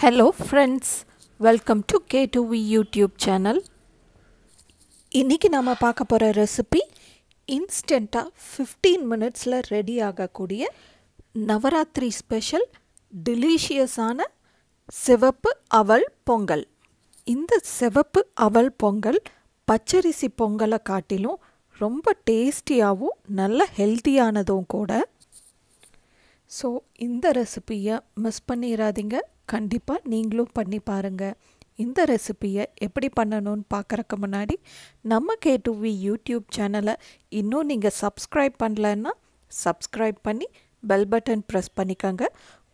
hello friends welcome to K two V YouTube channel இன்றைக்கி நாம் பார்க்க போகிற ரெசிபி இன்ஸ்டண்ட்டாக ஃபிஃப்டீன் மினிட்ஸில் ரெடி ஆகக்கூடிய நவராத்திரி ஸ்பெஷல் டெலிஷியஸான சிவப்பு அவல் பொங்கல் இந்த சிவப்பு அவல் பொங்கல் பச்சரிசி பொங்கலை காட்டிலும் ரொம்ப டேஸ்டியாகவும் நல்ல ஹெல்த்தியானதும் கூட ஸோ இந்த ரெசிப்பியை மிஸ் பண்ணிடாதீங்க கண்டிப்பாக நீங்களும் பண்ணி பாருங்கள் இந்த ரெசிப்பியை எப்படி பண்ணணும்னு பார்க்குறக்கு முன்னாடி நம்ம கே கேட்டுவி யூடியூப் சேனலை இன்னும் நீங்கள் சப்ஸ்கிரைப் பண்ணலன்னா சப்ஸ்கிரைப் பண்ணி பெல் பட்டன் ப்ரெஸ் பண்ணிக்கோங்க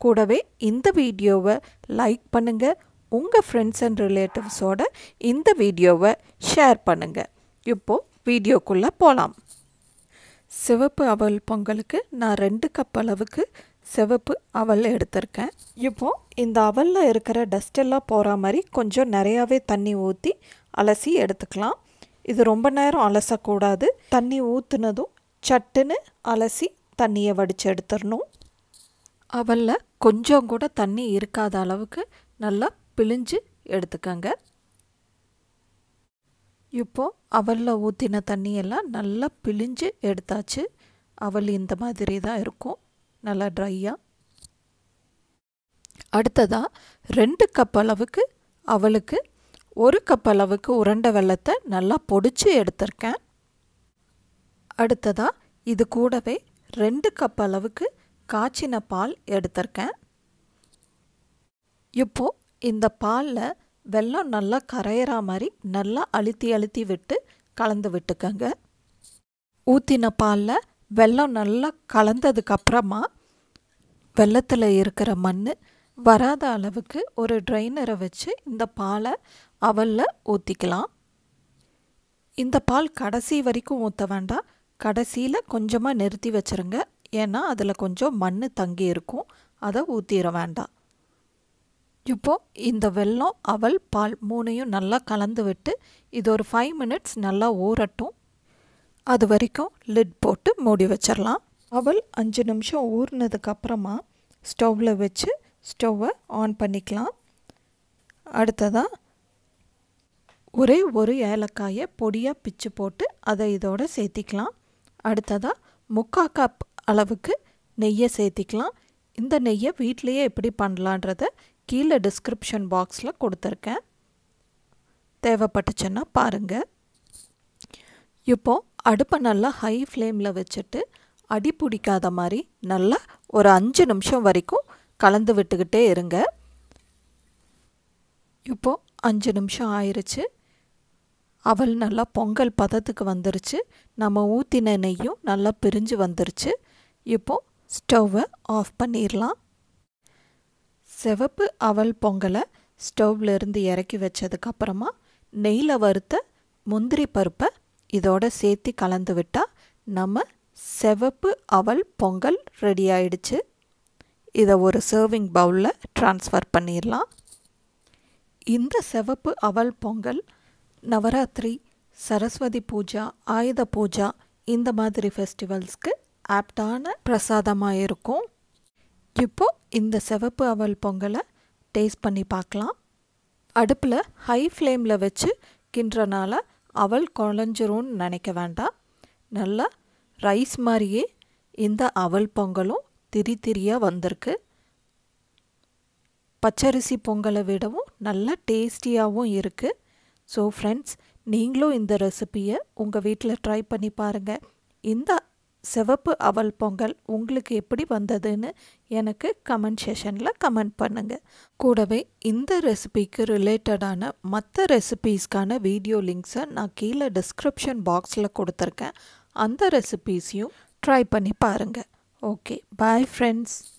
கூடவே இந்த வீடியோவை லைக் பண்ணுங்கள் உங்கள் ஃப்ரெண்ட்ஸ் அண்ட் ரிலேட்டிவ்ஸோட இந்த வீடியோவை ஷேர் பண்ணுங்கள் இப்போது வீடியோக்குள்ளே போகலாம் சிவப்பு அவல் பொங்கலுக்கு நான் ரெண்டு கப் அளவுக்கு செவப்பு அவல் எடுத்திருக்கேன் இப்போது இந்த அவலில் இருக்கிற டஸ்டெல்லாம் போகிற மாதிரி கொஞ்சம் நிறையாவே தண்ணி ஊற்றி அலசி எடுத்துக்கலாம் இது ரொம்ப நேரம் அலசக்கூடாது தண்ணி ஊற்றுனதும் சட்டுன்னு அலசி தண்ணியை வடித்து எடுத்துடணும் அவலில் கொஞ்சம் கூட தண்ணி இருக்காத அளவுக்கு நல்லா பிழிஞ்சு எடுத்துக்கோங்க இப்போது அவலில் ஊற்றின தண்ணியெல்லாம் நல்லா பிழிஞ்சு எடுத்தாச்சு அவல் இந்த மாதிரி தான் இருக்கும் நல்லா ட்ரையாக அடுத்ததாக ரெண்டு கப் அளவுக்கு அவளுக்கு ஒரு கப் அளவுக்கு உருண்டை வெள்ளத்தை நல்லா பொடிச்சு எடுத்திருக்கேன் அடுத்ததாக இது கூடவே ரெண்டு கப் அளவுக்கு காய்ச்சின பால் எடுத்திருக்கேன் இப்போது இந்த பாலில் வெள்ளம் நல்லா கரையிற மாதிரி நல்லா அழுத்தி அழுத்தி விட்டு கலந்து விட்டுக்கங்க ஊற்றின பாலில் வெள்ளம் நல்லா கலந்ததுக்கப்புறமா வெள்ளத்தில் இருக்கிற மண் வராத அளவுக்கு ஒரு ட்ரைனரை வச்சு இந்த பாலை அவலில் ஊற்றிக்கலாம் இந்த பால் கடைசி வரைக்கும் ஊற்ற வேண்டாம் கடைசியில் கொஞ்சமாக நிறுத்தி வச்சுருங்க ஏன்னா அதில் கொஞ்சம் மண் தங்கி இருக்கும் அதை ஊற்றிட வேண்டாம் இப்போது இந்த வெல்லம் அவல் பால் மூணையும் நல்லா கலந்து விட்டு இது ஒரு ஃபைவ் மினிட்ஸ் நல்லா ஊறட்டும் அது வரைக்கும் லிட் போட்டு மூடி வச்சிடலாம் அவள் அஞ்சு நிமிஷம் ஊறினதுக்கப்புறமா ஸ்டவ்வில் வச்சு ஸ்டவ்வை ஆன் பண்ணிக்கலாம் அடுத்ததாக ஒரே ஒரு ஏலக்காயை பொடியாக பிச்சு போட்டு அதை இதோடு சேர்த்திக்கலாம் அடுத்ததாக முக்கால் கப் அளவுக்கு நெய்யை சேர்த்திக்கலாம் இந்த நெய்யை வீட்லேயே எப்படி பண்ணலான்றத கீழே டிஸ்கிரிப்ஷன் பாக்ஸில் கொடுத்துருக்கேன் தேவைப்பட்டுச்சுன்னா பாருங்கள் இப்போது அடுப்பை நல்லா ஹை ஃப்ளேமில் வச்சுட்டு அடி பிடிக்காத மாதிரி நல்லா ஒரு அஞ்சு நிமிஷம் வரைக்கும் கலந்து விட்டுக்கிட்டே இருங்க இப்போது அஞ்சு நிமிஷம் ஆயிடுச்சு அவள் நல்லா பொங்கல் பதத்துக்கு வந்துருச்சு நம்ம ஊற்றின நெய்யும் நல்லா பிரிஞ்சு வந்துருச்சு இப்போது ஸ்டவ்வை ஆஃப் பண்ணிடலாம் சிவப்பு அவள் பொங்கலை ஸ்டவ்லேருந்து இறக்கி வச்சதுக்கப்புறமா நெய்யில் வறுத்த முந்திரி பருப்பை இதோட சேர்த்து கலந்து விட்டால் நம்ம செவப்பு அவல் பொங்கல் ரெடி ஆயிடுச்சு இதை ஒரு சர்விங் பவுலில் ட்ரான்ஸ்ஃபர் பண்ணிடலாம் இந்த செவப்பு அவல் பொங்கல் நவராத்திரி சரஸ்வதி பூஜா ஆயுத பூஜா இந்த மாதிரி ஃபெஸ்டிவல்ஸ்க்கு ஆப்டான பிரசாதமாக இருக்கும் இப்போது இந்த செவப்பு அவல் பொங்கலை டேஸ்ட் பண்ணி பார்க்கலாம் அடுப்பில் ஹை ஃப்ளேமில் வச்சு கிண்டுறனால அவள் குழஞ்சிரும்னு நினைக்க வேண்டாம் நல்லா ரைஸ் மாதிரியே இந்த அவல் பொங்கலும் திரி திரியாக வந்திருக்கு பச்சரிசி பொங்கலை விடவும் நல்லா டேஸ்டியாகவும் இருக்குது ஸோ ஃப்ரெண்ட்ஸ் நீங்களும் இந்த ரெசிப்பியை உங்கள் வீட்டில் ட்ரை பண்ணி பாருங்கள் இந்த சிவப்பு அவல் பொங்கல் உங்களுக்கு எப்படி வந்ததுன்னு எனக்கு கமெண்ட் செஷனில் கமெண்ட் பண்ணுங்கள் கூடவே இந்த ரெசிபிக்கு ரிலேட்டடான மற்ற ரெசிபீஸ்க்கான வீடியோ லிங்க்ஸை நான் கீழே டிஸ்கிரிப்ஷன் பாக்ஸில் கொடுத்துருக்கேன் அந்த ரெசிபீஸையும் ட்ரை பண்ணி பாருங்கள் ஓகே பாய் ஃப்ரெண்ட்ஸ்